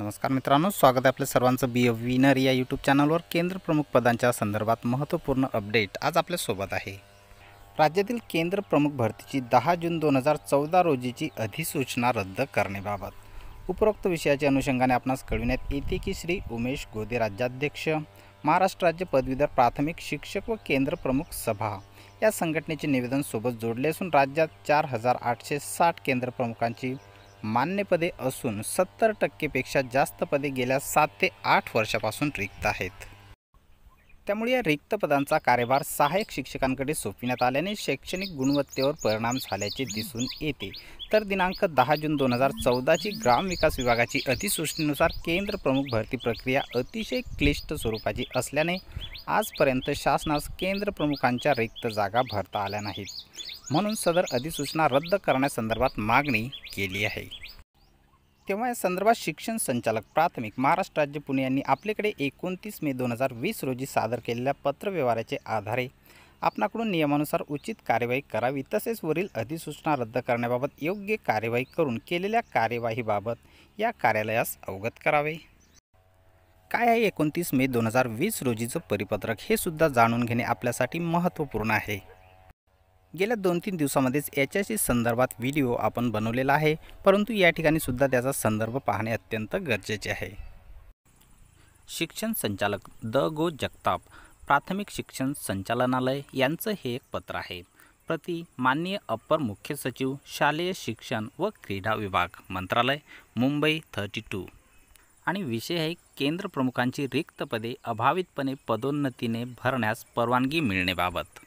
नमस्कार मित्रांनो स्वागत आहे आपल्या सर्वांचं बी एफ विनर या यूट्यूब चॅनलवर केंद्र प्रमुख पदांच्या संदर्भात महत्त्वपूर्ण अपडेट आज आपल्यासोबत आहे राज्यातील केंद्र प्रमुख भरतीची दहा जून दोन हजार चौदा रोजीची अधिसूचना रद्द करण्याबाबत उपरोक्त विषयाच्या अनुषंगाने आपणास कळविण्यात येते की श्री उमेश गोदे राज्याध्यक्ष महाराष्ट्र राज्य पदवीधर प्राथमिक शिक्षक व केंद्र प्रमुख सभा या संघटनेचे निवेदन सोबत जोडले असून राज्यात चार हजार आठशे साठ केंद्रप्रमुखांची पदे असून सत्तर टक्केपेक्षा जास्त पदे गेल्या सात ते आठ वर्षापासून रिक्त आहेत त्यामुळे या रिक्त पदांचा कार्यभार सहाय्यक शिक्षकांकडे सोपविण्यात आल्याने शैक्षणिक गुणवत्तेवर परिणाम झाल्याचे दिसून येते तर दिनांक दहा जून दोन हजार चौदाची ग्रामविकास विभागाची अधिसूचनेनुसार केंद्र प्रमुख भरती प्रक्रिया अतिशय क्लिष्ट स्वरूपाची असल्याने आजपर्यंत शासनास केंद्र प्रमुखांच्या रिक्त जागा भरता आल्या नाहीत म्हणून सदर अधिसूचना रद्द करण्यासंदर्भात मागणी केली आहे तेव्हा या संदर्भात शिक्षण संचालक प्राथमिक महाराष्ट्र राज्य पुणे यांनी आपल्याकडे एकोणतीस मे दोन हजार वीस रोजी सादर केलेल्या पत्रव्यवहाराचे आधारे आपणाकडून नियमानुसार उचित कार्यवाही करावी तसेच वरील अधिसूचना रद्द करण्याबाबत योग्य कार्यवाही करून केलेल्या कार्यवाहीबाबत या कार्यालयास अवगत करावे काय आहे एकोणतीस मे दोन हजार वीस रोजीचं परिपत्रक हे सुद्धा जाणून घेणे आपल्यासाठी महत्त्वपूर्ण आहे गेल्या दोन तीन दिवसामध्येच याच्याशी संदर्भात व्हिडिओ आपण बनवलेला आहे परंतु या ठिकाणी सुद्धा त्याचा संदर्भ पाहणे अत्यंत गरजेचे आहे शिक्षण संचालक द गो जगताप प्राथमिक शिक्षण संचालनालय यांचं हे एक पत्र आहे प्रति माननीय अपर मुख्य सचिव शालेय शिक्षण व क्रीडा विभाग मंत्रालय मुंबई थर्टी टू आणि विषय आहे केंद्र प्रमुखांची रिक्त पदे अभावितपणे पदोन्नतीने भरण्यास परवानगी मिळणेबाबत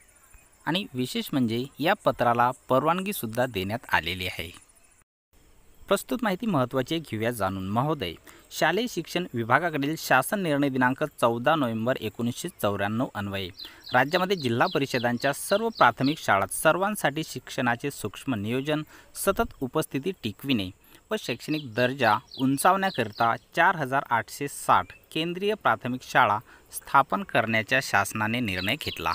आणि विशेष म्हणजे या पत्राला परवानगीसुद्धा देण्यात आलेली आहे प्रस्तुत माहिती महत्त्वाची घेऊया जाणून महोदय शालेय शिक्षण विभागाकडील शासन निर्णय दिनांक चौदा नोव्हेंबर एकोणीसशे चौऱ्याण्णव अन्वये राज्यामध्ये जिल्हा परिषदांच्या सर्व प्राथमिक शाळात सर्वांसाठी शिक्षणाचे सूक्ष्म नियोजन सतत उपस्थिती टिकविणे व शैक्षणिक दर्जा उंचावण्याकरिता चार हजार आठशे साठ केंद्रीय प्राथमिक शाळा स्थापन करण्याच्या शासनाने निर्णय घेतला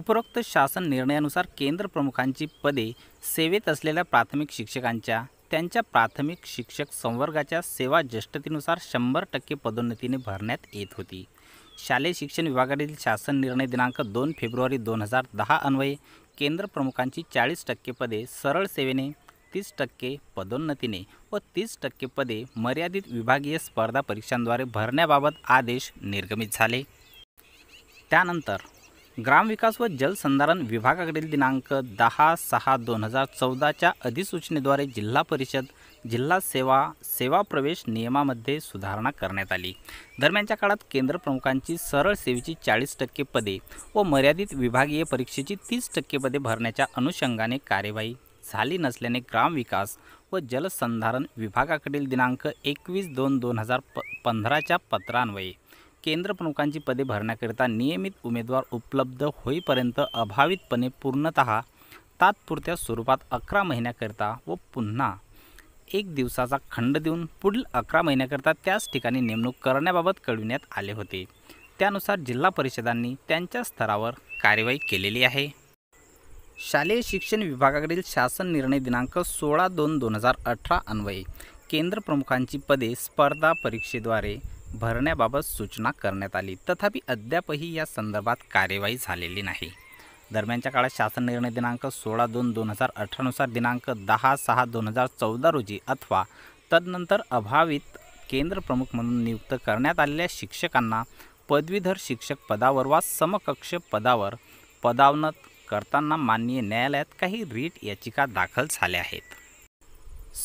उपरोक्त शासन निर्णयानुसार केंद्र प्रमुखांची पदे सेवेत असलेल्या प्राथमिक शिक्षकांच्या त्यांच्या प्राथमिक शिक्षक संवर्गाच्या सेवा ज्येष्ठतेनुसार शंभर टक्के पदोन्नतीने भरण्यात येत होती शालेय शिक्षण विभागातील शासन निर्णय दिनांक दोन फेब्रुवारी दोन हजार दहा अन्वये केंद्र प्रमुखांची चाळीस टक्के पदे सरळ सेवेने तीस टक्के पदोन्नतीने व तीस टक्के पदे मर्यादित विभागीय स्पर्धा परीक्षांद्वारे भरण्याबाबत आदेश निर्गमित झाले त्यानंतर ग्रामविकास व जलसंधारण विभागाकडील दिनांक दहा सहा दोन हजार चौदाच्या अधिसूचनेद्वारे जिल्हा परिषद जिल्हा सेवा सेवा प्रवेश नियमामध्ये सुधारणा करण्यात आली दरम्यानच्या काळात केंद्र प्रमुखांची सरळ सेवेची चाळीस टक्के पदे व मर्यादित विभागीय परीक्षेची तीस टक्के पदे भरण्याच्या अनुषंगाने कार्यवाही झाली नसल्याने ग्रामविकास व जलसंधारण विभागाकडील दिनांक एकवीस दोन दोन हजार प पंधराच्या पत्रान्वये केंद्रप्रमुखांची पदे भरण्याकरिता नियमित उमेदवार उपलब्ध होईपर्यंत अभावितपणे पूर्णत तात्पुरत्या स्वरूपात अकरा महिन्याकरिता व पुन्हा एक दिवसाचा खंड देऊन पुढील अकरा महिन्याकरिता त्याच ठिकाणी नेमणूक करण्याबाबत कळविण्यात आले होते त्यानुसार जिल्हा परिषदांनी त्यांच्या स्तरावर कार्यवाही केलेली आहे शालेय शिक्षण विभागाकडील शासन निर्णय दिनांक सोळा दोन दोन हजार अठरा अन्वये केंद्रप्रमुखांची पदे स्पर्धा परीक्षेद्वारे भरण्याबाबत सूचना करण्यात आली तथापि अद्यापही या संदर्भात कार्यवाही झालेली नाही दरम्यानच्या काळात शासन निर्णय दिनांक सोळा दोन दोन हजार अठरानुसार दिनांक दहा सहा दोन हजार चौदा रोजी अथवा तदनंतर अभावित केंद्रप्रमुख म्हणून नियुक्त करण्यात आलेल्या शिक्षकांना पदवीधर शिक्षक पदावर वा समकक्ष पदावर पदावनत करताना माननीय न्यायालयात काही रीट याचिका दाखल झाल्या आहेत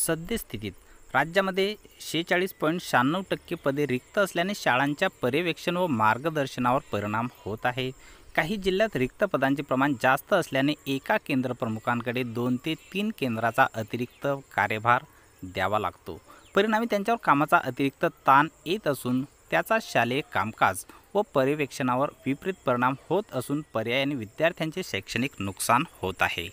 सद्यस्थितीत राज्यामध्ये शेहेचाळीस पॉईंट शहाण्णव टक्के पदे रिक्त असल्याने शाळांच्या पर्यवेक्षण व मार्गदर्शनावर परिणाम होत आहे काही जिल्ह्यात रिक्त पदांचे प्रमाण जास्त असल्याने एका केंद्रप्रमुखांकडे दोन ते तीन केंद्राचा अतिरिक्त कार्यभार द्यावा लागतो परिणामी त्यांच्यावर कामाचा अतिरिक्त ताण येत असून त्याचा शालेय कामकाज व पर्यवेक्षणावर विपरीत परिणाम होत असून पर्यायाने विद्यार्थ्यांचे शैक्षणिक नुकसान होत आहे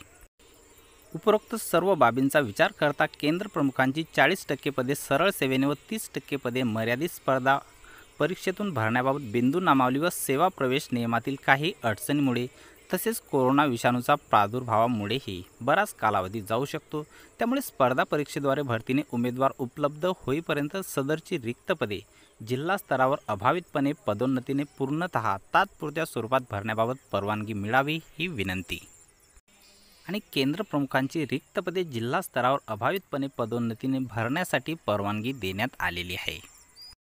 उपरोक्त सर्व बाबींचा विचार करता केंद्र प्रमुखांची चाळीस टक्के पदे सरळ सेवेने व तीस टक्के पदे मर्यादित स्पर्धा परीक्षेतून भरण्याबाबत बिंदू नामावली व सेवा प्रवेश नियमातील काही अडचणीमुळे तसेच कोरोना विषाणूचा प्रादुर्भावामुळेही बराच कालावधी जाऊ शकतो त्यामुळे स्पर्धा परीक्षेद्वारे भरतीने उमेदवार उपलब्ध होईपर्यंत सदरची रिक्त पदे जिल्हा स्तरावर अभावितपणे पदोन्नतीने पूर्णत तात्पुरत्या स्वरूपात भरण्याबाबत परवानगी मिळावी ही विनंती आणि केंद्र प्रमुखांची रिक्त पदे जिल्हा स्तरावर अभावितपणे पदोन्नतीने भरण्यासाठी परवानगी देण्यात आलेली आहे